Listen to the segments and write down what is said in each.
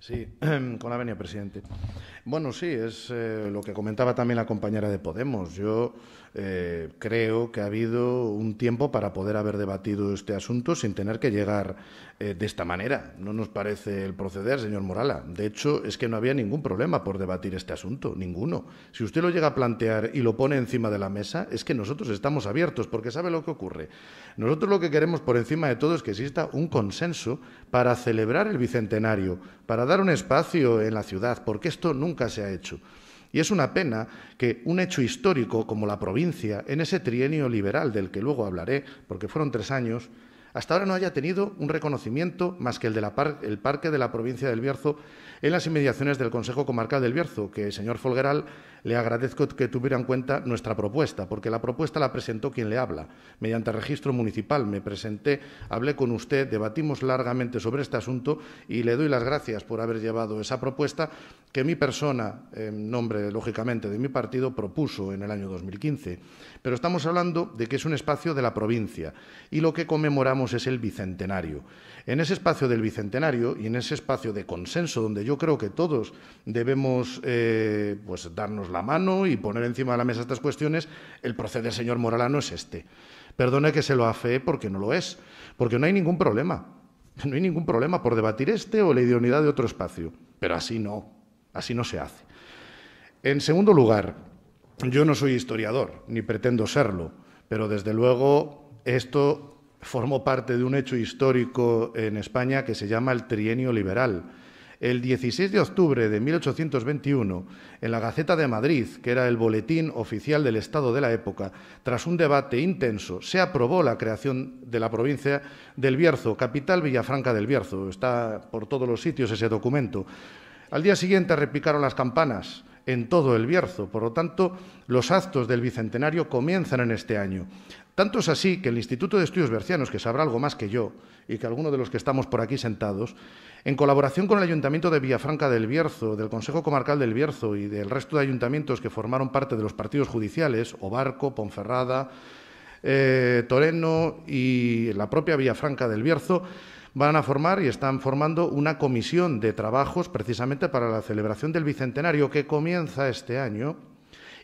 Sí, con la venia, presidente. Bueno, sí, es eh, lo que comentaba también la compañera de Podemos. Yo eh, creo que ha habido un tiempo para poder haber debatido este asunto sin tener que llegar eh, de esta manera. No nos parece el proceder, señor Morala. De hecho, es que no había ningún problema por debatir este asunto, ninguno. Si usted lo llega a plantear y lo pone encima de la mesa, es que nosotros estamos abiertos, porque sabe lo que ocurre. Nosotros lo que queremos por encima de todo es que exista un consenso para celebrar el Bicentenario, para dar un espacio en la ciudad, porque esto nunca se ha hecho. Y es una pena que un hecho histórico como la provincia, en ese trienio liberal del que luego hablaré, porque fueron tres años, hasta ahora no haya tenido un reconocimiento más que el del parque de la provincia del Bierzo en las inmediaciones del Consejo Comarcal del Bierzo, que, señor Folgueral, le agradezco que tuviera en cuenta nuestra propuesta, porque la propuesta la presentó quien le habla, mediante registro municipal. Me presenté, hablé con usted, debatimos largamente sobre este asunto y le doy las gracias por haber llevado esa propuesta que mi persona, en nombre, lógicamente, de mi partido, propuso en el año 2015. Pero estamos hablando de que es un espacio de la provincia y lo que conmemoramos es el Bicentenario. En ese espacio del Bicentenario y en ese espacio de consenso donde yo creo que todos debemos eh, pues, darnos la mano y poner encima de la mesa estas cuestiones, el proceder señor Moralano es este. Perdone que se lo afee porque no lo es, porque no hay ningún problema. No hay ningún problema por debatir este o la idoneidad de otro espacio, pero así no, así no se hace. En segundo lugar, yo no soy historiador, ni pretendo serlo, pero desde luego esto formó parte de un hecho histórico en España que se llama el Trienio Liberal. El 16 de octubre de 1821, en la Gaceta de Madrid, que era el boletín oficial del Estado de la época, tras un debate intenso, se aprobó la creación de la provincia del Bierzo, capital Villafranca del Bierzo. Está por todos los sitios ese documento. Al día siguiente repicaron las campanas en todo el Bierzo. Por lo tanto, los actos del Bicentenario comienzan en este año. Tanto es así que el Instituto de Estudios Bercianos, que sabrá algo más que yo y que algunos de los que estamos por aquí sentados, en colaboración con el Ayuntamiento de Villafranca del Bierzo, del Consejo Comarcal del Bierzo y del resto de ayuntamientos que formaron parte de los partidos judiciales, Obarco, Ponferrada, eh, Toreno y la propia Villafranca del Bierzo, van a formar y están formando una comisión de trabajos precisamente para la celebración del Bicentenario que comienza este año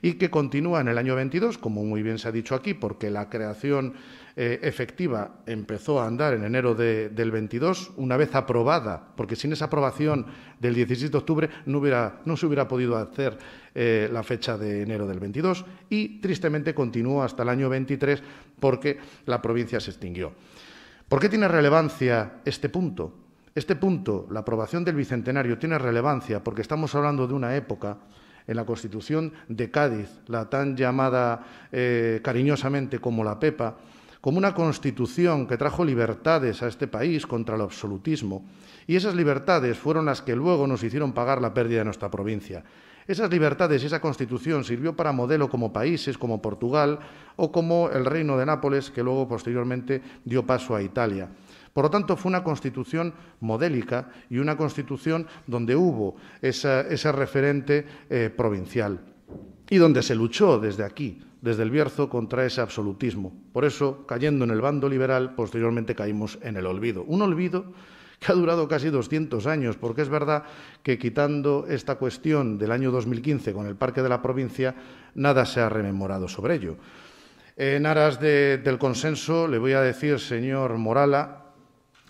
y que continúa en el año 22, como muy bien se ha dicho aquí, porque la creación eh, efectiva empezó a andar en enero del 22, una vez aprobada, porque sin esa aprobación del 16 de octubre no, se hubiera podido hacer eh, la fecha de enero del 22 y tristemente continuó hasta el año 23 porque la provincia se extinguió. ¿Por qué tiene relevancia este punto? Este punto, la aprobación del Bicentenario, tiene relevancia porque estamos hablando de una época en la Constitución de Cádiz, la tan llamada eh, cariñosamente como la Pepa, como una constitución que trajo libertades a este país contra el absolutismo, y esas libertades fueron las que luego nos hicieron pagar la pérdida de nuestra provincia. Esas libertades y esa constitución sirvió para modelo como países como Portugal o como el Reino de Nápoles, que luego posteriormente dio paso a Italia. Por lo tanto, fue una constitución modélica y una constitución donde hubo ese referente eh, provincial y donde se luchó desde aquí, desde el Bierzo, contra ese absolutismo. Por eso, cayendo en el bando liberal, posteriormente caímos en el olvido. Un olvido que ha durado casi 200 años, porque es verdad que quitando esta cuestión del año 2015 con el Parque de la Provincia, nada se ha rememorado sobre ello. En aras del consenso, le voy a decir, señor Morala,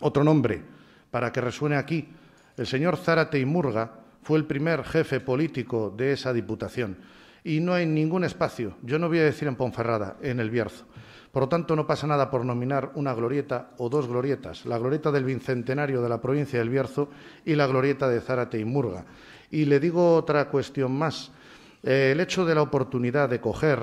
otro nombre para que resuene aquí. El señor Zárate y Murga fue el primer jefe político de esa diputación y no hay ningún espacio, yo no voy a decir en Ponferrada, en el Bierzo, por lo tanto, no pasa nada por nominar una glorieta o dos glorietas, la glorieta del Bicentenario de la provincia del Bierzo y la glorieta de Zárate y Murga. Y le digo otra cuestión más. Eh, el hecho de la oportunidad de coger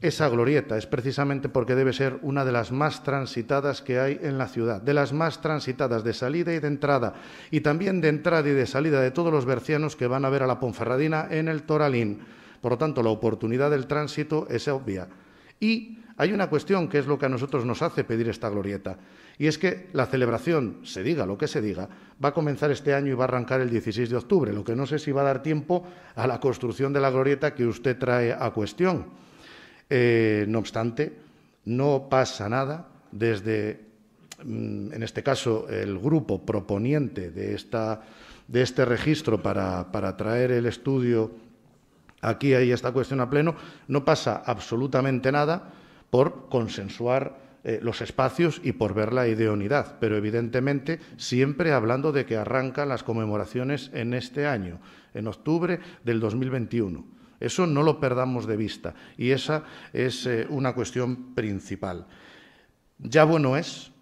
esa glorieta es precisamente porque debe ser una de las más transitadas que hay en la ciudad, de las más transitadas de salida y de entrada, y también de entrada y de salida de todos los bercianos que van a ver a la Ponferradina en el Toralín. Por lo tanto, la oportunidad del tránsito es obvia. Y hay una cuestión que es lo que a nosotros nos hace pedir esta glorieta, y es que la celebración, se diga lo que se diga, va a comenzar este año y va a arrancar el 16 de octubre, lo que no sé si va a dar tiempo a la construcción de la glorieta que usted trae a cuestión. Eh, no obstante, no pasa nada desde, mm, en este caso, el grupo proponiente de, este registro para, traer el estudio aquí hay esta cuestión a pleno, no pasa absolutamente nada por consensuar eh, los espacios y por ver la ideonidad, pero evidentemente siempre hablando de que arrancan las conmemoraciones en este año, en octubre del 2021. Eso no lo perdamos de vista y esa es eh, una cuestión principal. Ya bueno es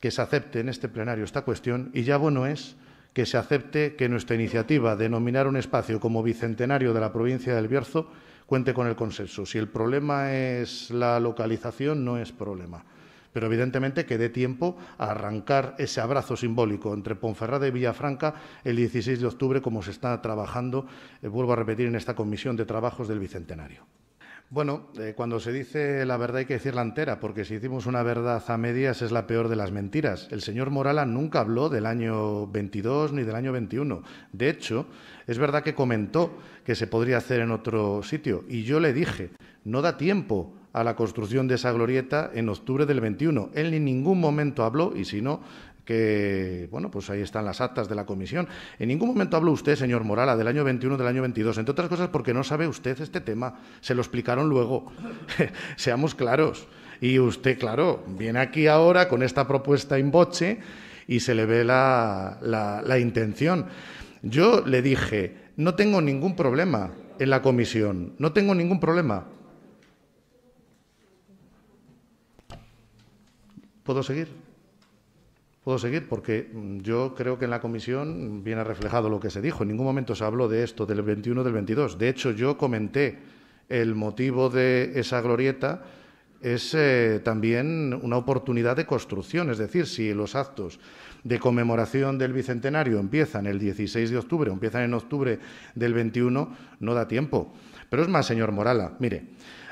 que se acepte en este plenario esta cuestión y ya bueno es que se acepte que nuestra iniciativa de nominar un espacio como Bicentenario de la provincia del Bierzo cuente con el consenso. Si el problema es la localización, no es problema. Pero evidentemente que dé tiempo a arrancar ese abrazo simbólico entre Ponferrada y Villafranca el 16 de octubre, como se está trabajando, eh, vuelvo a repetir, en esta comisión de trabajos del Bicentenario. Bueno, eh, cuando se dice la verdad hay que decirla entera, porque si decimos una verdad a medias es la peor de las mentiras. El señor Morala nunca habló del año 22 ni del año 21. De hecho, es verdad que comentó que se podría hacer en otro sitio y yo le dije, no da tiempo a la construcción de esa glorieta en octubre del 21. Él en ningún momento habló, y si no, que, bueno, pues ahí están las actas de la comisión. En ningún momento habló usted, señor Morala, del año 21, del año 22, entre otras cosas porque no sabe usted este tema, se lo explicaron luego. Seamos claros. Y usted, claro, viene aquí ahora con esta propuesta en boche y se le ve la, la, la intención. Yo le dije, no tengo ningún problema en la comisión, no tengo ningún problema. ¿Puedo seguir? Puedo seguir porque mm, yo creo que en la comisión viene reflejado lo que se dijo. En ningún momento se habló de esto, del 21, del 22. De hecho, yo comenté el motivo de esa glorieta es eh, también una oportunidad de construcción. Es decir, si los actos de conmemoración del Bicentenario empiezan el 16 de octubre empiezan en octubre del 21, no da tiempo. Pero es más, señor Morala, mire,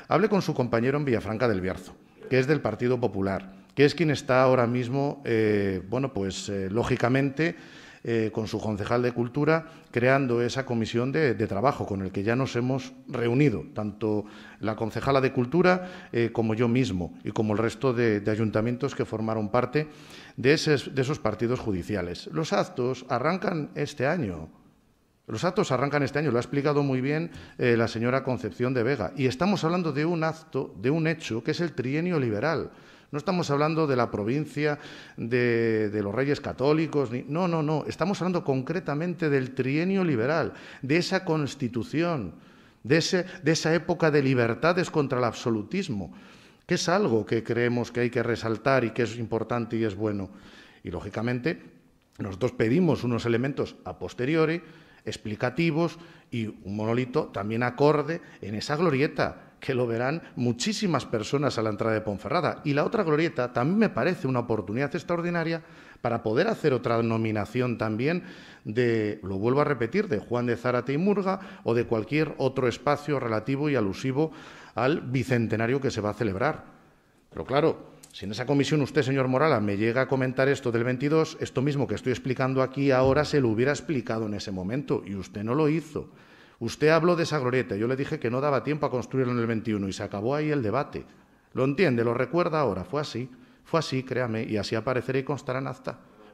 hable con su compañero en Villafranca del Bierzo, que es del Partido Popular que es quien está ahora mismo, eh, bueno, pues eh, lógicamente, eh, con su concejal de Cultura, creando esa comisión de, trabajo con el que ya nos hemos reunido, tanto la concejala de Cultura como yo mismo y como el resto de, ayuntamientos que formaron parte de esos partidos judiciales. Los actos arrancan este año, los actos arrancan este año, lo ha explicado muy bien eh, la señora Concepción de Vega. Y estamos hablando de un acto, de un hecho, que es el trienio liberal. No estamos hablando de la provincia de, los reyes católicos, no, no, no. Estamos hablando concretamente del trienio liberal, de esa constitución, de, de esa época de libertades contra el absolutismo, que es algo que creemos que hay que resaltar y que es importante y es bueno. Y lógicamente, nosotros pedimos unos elementos a posteriori explicativos y un monolito también acorde en esa glorieta que lo verán muchísimas personas a la entrada de Ponferrada. Y la otra glorieta también me parece una oportunidad extraordinaria para poder hacer otra nominación también de, lo vuelvo a repetir, de Juan de Zárate y Murga o de cualquier otro espacio relativo y alusivo al bicentenario que se va a celebrar. Pero claro, si en esa comisión usted, señor Morala, me llega a comentar esto del 22, esto mismo que estoy explicando aquí ahora se lo hubiera explicado en ese momento y usted no lo hizo. Usted habló de esa glorieta, yo le dije que no daba tiempo a construirlo en el 21 y se acabó ahí el debate. Lo entiende, lo recuerda ahora, fue así, fue así, créame, y así aparecerá y constará en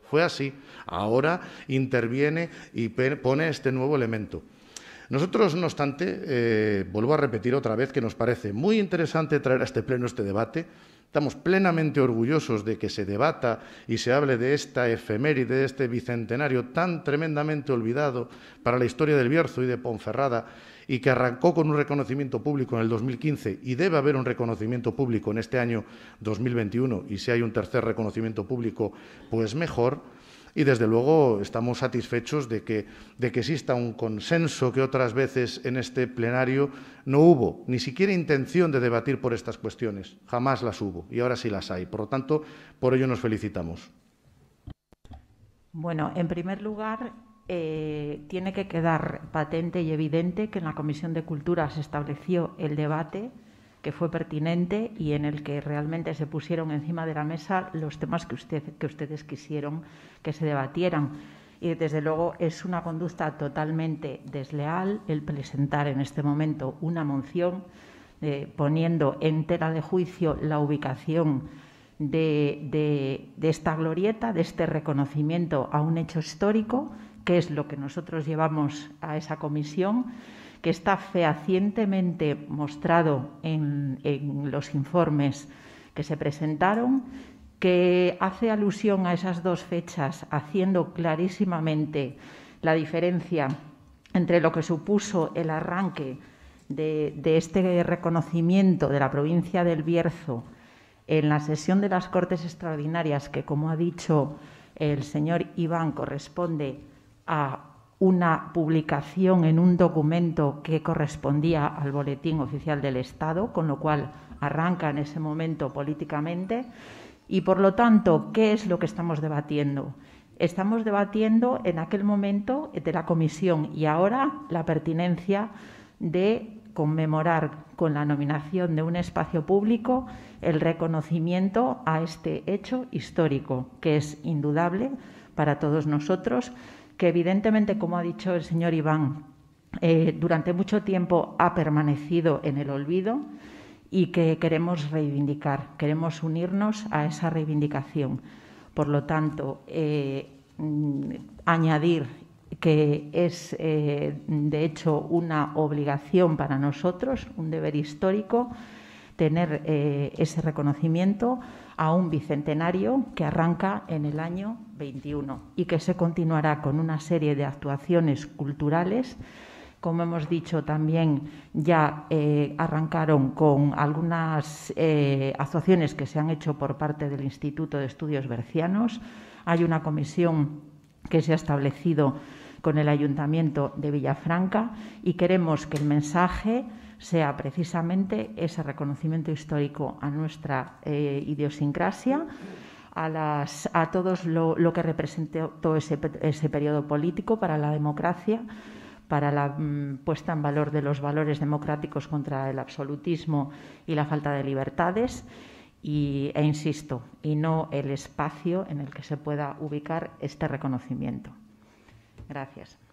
Fue así. Ahora interviene y pone este nuevo elemento. Nosotros, no obstante, eh, vuelvo a repetir otra vez que nos parece muy interesante traer a este pleno este debate, Estamos plenamente orgullosos de que se debata y se hable de esta efeméride, de este bicentenario tan tremendamente olvidado para la historia del Bierzo y de Ponferrada y que arrancó con un reconocimiento público en el 2015 y debe haber un reconocimiento público en este año 2021 y si hay un tercer reconocimiento público, pues mejor y desde luego estamos satisfechos de que, exista un consenso que otras veces en este plenario no hubo, ni siquiera intención de debatir por estas cuestiones, jamás las hubo y ahora sí las hay. Por lo tanto, por ello nos felicitamos. Bueno, en primer lugar, eh, tiene que quedar patente y evidente que en la Comisión de Cultura se estableció el debate fue pertinente y en el que realmente se pusieron encima de la mesa los temas que, usted, que ustedes quisieron que se debatieran. Y desde luego es una conducta totalmente desleal el presentar en este momento una moción eh, poniendo en tela de juicio la ubicación de, de esta glorieta, de este reconocimiento a un hecho histórico, que es lo que nosotros llevamos a esa comisión que está fehacientemente mostrado en, los informes que se presentaron, que hace alusión a esas dos fechas, haciendo clarísimamente la diferencia entre lo que supuso el arranque de, de, este reconocimiento de la provincia del Bierzo en la sesión de las Cortes Extraordinarias, que, como ha dicho el señor Iván, corresponde a una publicación en un documento que correspondía al Boletín Oficial del Estado, con lo cual arranca en ese momento políticamente. Y por lo tanto, ¿qué es lo que estamos debatiendo? Estamos debatiendo en aquel momento de la comisión y ahora la pertinencia de conmemorar con la nominación de un espacio público el reconocimiento a este hecho histórico, que es indudable para todos nosotros que evidentemente, como ha dicho el señor Iván, eh, durante mucho tiempo ha permanecido en el olvido y que queremos reivindicar, queremos unirnos a esa reivindicación. Por lo tanto, eh, mm, añadir que es, eh, de hecho, una obligación para nosotros, un deber histórico, tener ese reconocimiento a un bicentenario que arranca en el año 21 y que se continuará con una serie de actuaciones culturales. Como hemos dicho, también ya eh, arrancaron con algunas eh, actuaciones que se han hecho por parte del Instituto de Estudios Bercianos. Hay una comisión que se ha establecido con el Ayuntamiento de Villafranca y queremos que el mensaje sea precisamente ese reconocimiento histórico a nuestra eh, idiosincrasia, a, las, todos lo, que representó todo ese, periodo político para la democracia, para la mm, puesta en valor de los valores democráticos contra el absolutismo y la falta de libertades. Y, e insisto, y no el espacio en el que se pueda ubicar este reconocimiento. Gracias.